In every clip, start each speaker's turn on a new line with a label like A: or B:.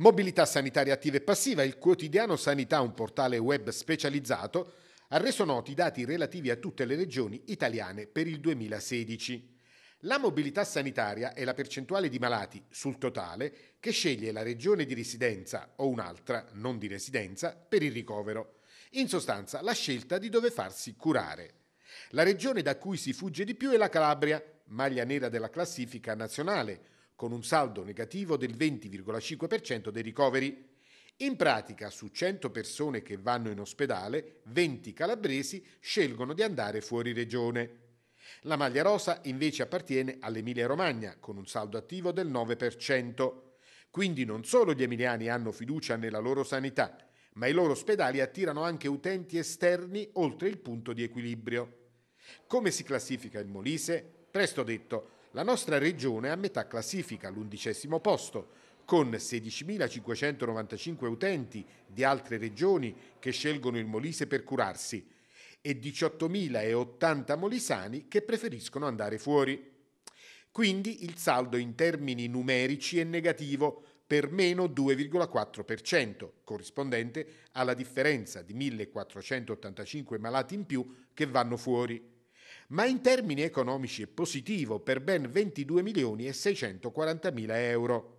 A: Mobilità sanitaria attiva e passiva, il quotidiano Sanità, un portale web specializzato, ha reso noti i dati relativi a tutte le regioni italiane per il 2016. La mobilità sanitaria è la percentuale di malati sul totale che sceglie la regione di residenza o un'altra non di residenza per il ricovero. In sostanza, la scelta di dove farsi curare. La regione da cui si fugge di più è la Calabria, maglia nera della classifica nazionale, con un saldo negativo del 20,5% dei ricoveri. In pratica, su 100 persone che vanno in ospedale, 20 calabresi scelgono di andare fuori regione. La maglia rosa invece appartiene all'Emilia-Romagna, con un saldo attivo del 9%. Quindi non solo gli emiliani hanno fiducia nella loro sanità, ma i loro ospedali attirano anche utenti esterni oltre il punto di equilibrio. Come si classifica il Molise? Presto detto, la nostra regione è a metà classifica, l'undicesimo posto, con 16.595 utenti di altre regioni che scelgono il Molise per curarsi e 18.080 molisani che preferiscono andare fuori. Quindi il saldo in termini numerici è negativo per meno 2,4%, corrispondente alla differenza di 1.485 malati in più che vanno fuori ma in termini economici è positivo per ben 22 milioni e 640 mila euro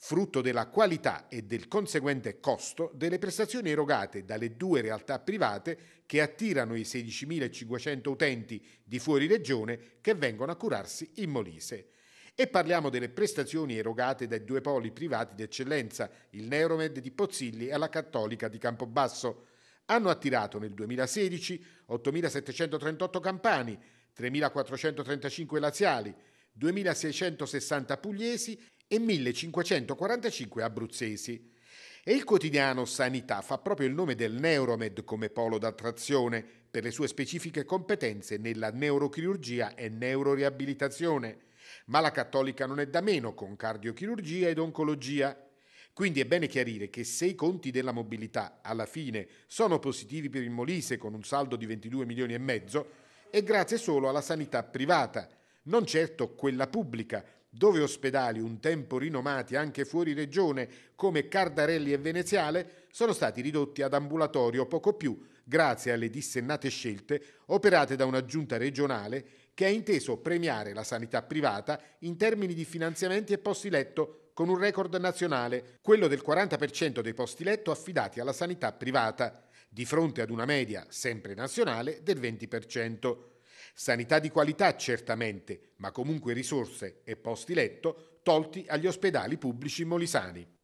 A: frutto della qualità e del conseguente costo delle prestazioni erogate dalle due realtà private che attirano i 16.500 utenti di fuori regione che vengono a curarsi in Molise. E parliamo delle prestazioni erogate dai due poli privati d'eccellenza, il Neuromed di Pozzilli e la Cattolica di Campobasso, hanno attirato nel 2016 8.738 campani, 3.435 laziali, 2.660 pugliesi e 1.545 abruzzesi. E il quotidiano Sanità fa proprio il nome del Neuromed come polo d'attrazione per le sue specifiche competenze nella neurochirurgia e neuroriabilitazione. Ma la cattolica non è da meno con cardiochirurgia ed oncologia quindi è bene chiarire che se i conti della mobilità alla fine sono positivi per il Molise con un saldo di 22 milioni e mezzo, è grazie solo alla sanità privata, non certo quella pubblica, dove ospedali un tempo rinomati anche fuori regione come Cardarelli e Veneziale sono stati ridotti ad ambulatorio poco più grazie alle dissennate scelte operate da una giunta regionale che ha inteso premiare la sanità privata in termini di finanziamenti e posti letto con un record nazionale, quello del 40% dei posti letto affidati alla sanità privata, di fronte ad una media sempre nazionale del 20%. Sanità di qualità certamente, ma comunque risorse e posti letto tolti agli ospedali pubblici molisani.